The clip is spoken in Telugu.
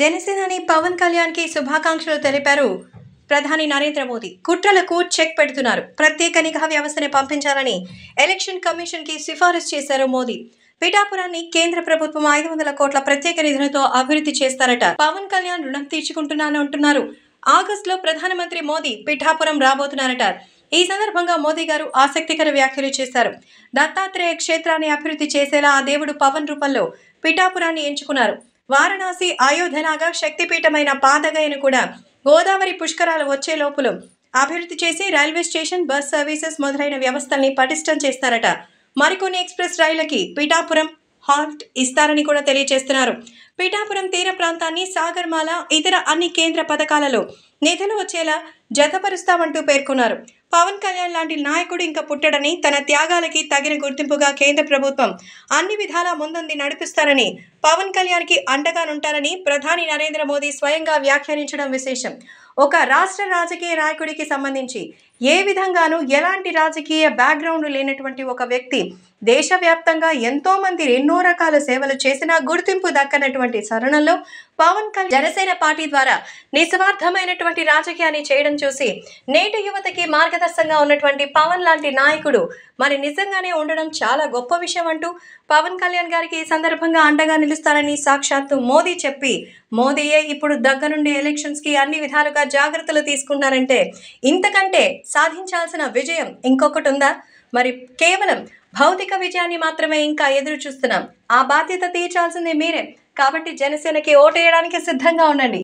జనసేనాని పవన్ కళ్యాణ్కి శుభాకాంక్షలు తెలిపారు ప్రధాని నరేంద్ర మోదీ కుట్రలకు చెక్ పెడుతున్నారు ప్రత్యేక నిఘా వ్యవస్థని పంపించాలని ఎలక్షన్ కమిషన్కి సిఫారసు చేశారు మోదీ పిఠాపురాన్ని కేంద్ర ప్రభుత్వం ఐదు వందల కోట్ల ప్రత్యేక నిధులతో అభివృద్ధి చేస్తారట పవన్ కళ్యాణ్ రుణం అంటున్నారు ఆగస్టులో ప్రధానమంత్రి మోదీ పిఠాపురం రాబోతున్నారట ఈ సందర్భంగా మోదీ గారు ఆసక్తికర వ్యాఖ్యలు చేశారు దత్తాత్రేయ క్షేత్రాన్ని అభివృద్ధి చేసేలా ఆ దేవుడు పవన్ రూపంలో పిఠాపురాన్ని ఎంచుకున్నారు వారణాసి ఆయోధనగా శక్తిపీఠమైన పాదగయను కూడా గోదావరి పుష్కరాలు వచ్చే లోపులు అభివృద్ధి చేసి రైల్వే స్టేషన్ బస్ సర్వీసెస్ మొదలైన వ్యవస్థల్ని పటిష్టం చేస్తారట మరికొన్ని ఎక్స్ప్రెస్ రైళ్లకి పిఠాపురం హాల్ట్ ఇస్తారని కూడా తెలియజేస్తున్నారు పిఠాపురం తీర ప్రాంతాన్ని సాగర్మాల ఇతర అన్ని కేంద్ర పథకాలలో నిధులు వచ్చేలా జతపరుస్తామంటూ పేర్కొన్నారు పవన్ కళ్యాణ్ లాంటి నాయకుడు ఇంకా పుట్టడని తన త్యాగాలకి తగిన గుర్తింపుగా కేంద్ర ప్రభుత్వం అన్ని విధాలా ముందుంది నడిపిస్తారని పవన్ కళ్యాణ్కి అండగానుంటారని ప్రధాని నరేంద్ర మోదీ స్వయంగా వ్యాఖ్యానించడం విశేషం ఒక రాష్ట్ర రాజకీయ నాయకుడికి సంబంధించి ఏ విధంగానూ ఎలాంటి రాజకీయ బ్యాక్గ్రౌండ్ లేనటువంటి ఒక వ్యక్తి దేశవ్యాప్తంగా ఎంతోమంది ఎన్నో రకాల సేవలు చేసినా గుర్తింపు దక్కనటువంటి ఉన్నటువంటి తరుణంలో పవన్ కళ్యాణ్ జనసేన పార్టీ ద్వారా నిస్వార్థమైనటువంటి రాజకీయాన్ని చేయడం చూసి నేటి యువతకి మార్గదర్శంగా ఉన్నటువంటి పవన్ లాంటి నాయకుడు మరి నిజంగానే ఉండడం చాలా గొప్ప విషయం అంటూ పవన్ కళ్యాణ్ గారికి ఈ సందర్భంగా అండగా నిలుస్తారని సాక్షాత్తు మోదీ చెప్పి మోదీయే ఇప్పుడు ఎలక్షన్స్ ఎలక్షన్స్కి అన్ని విధాలుగా జాగ్రత్తలు తీసుకున్నారంటే ఇంతకంటే సాధించాల్సిన విజయం ఇంకొకటి ఉందా మరి కేవలం భౌతిక విజయాన్ని మాత్రమే ఇంకా ఎదురు చూస్తున్నాం ఆ బాధ్యత తీర్చాల్సిందే మీరే కాబట్టి జనసేనకి ఓటేయడానికి సిద్ధంగా ఉండండి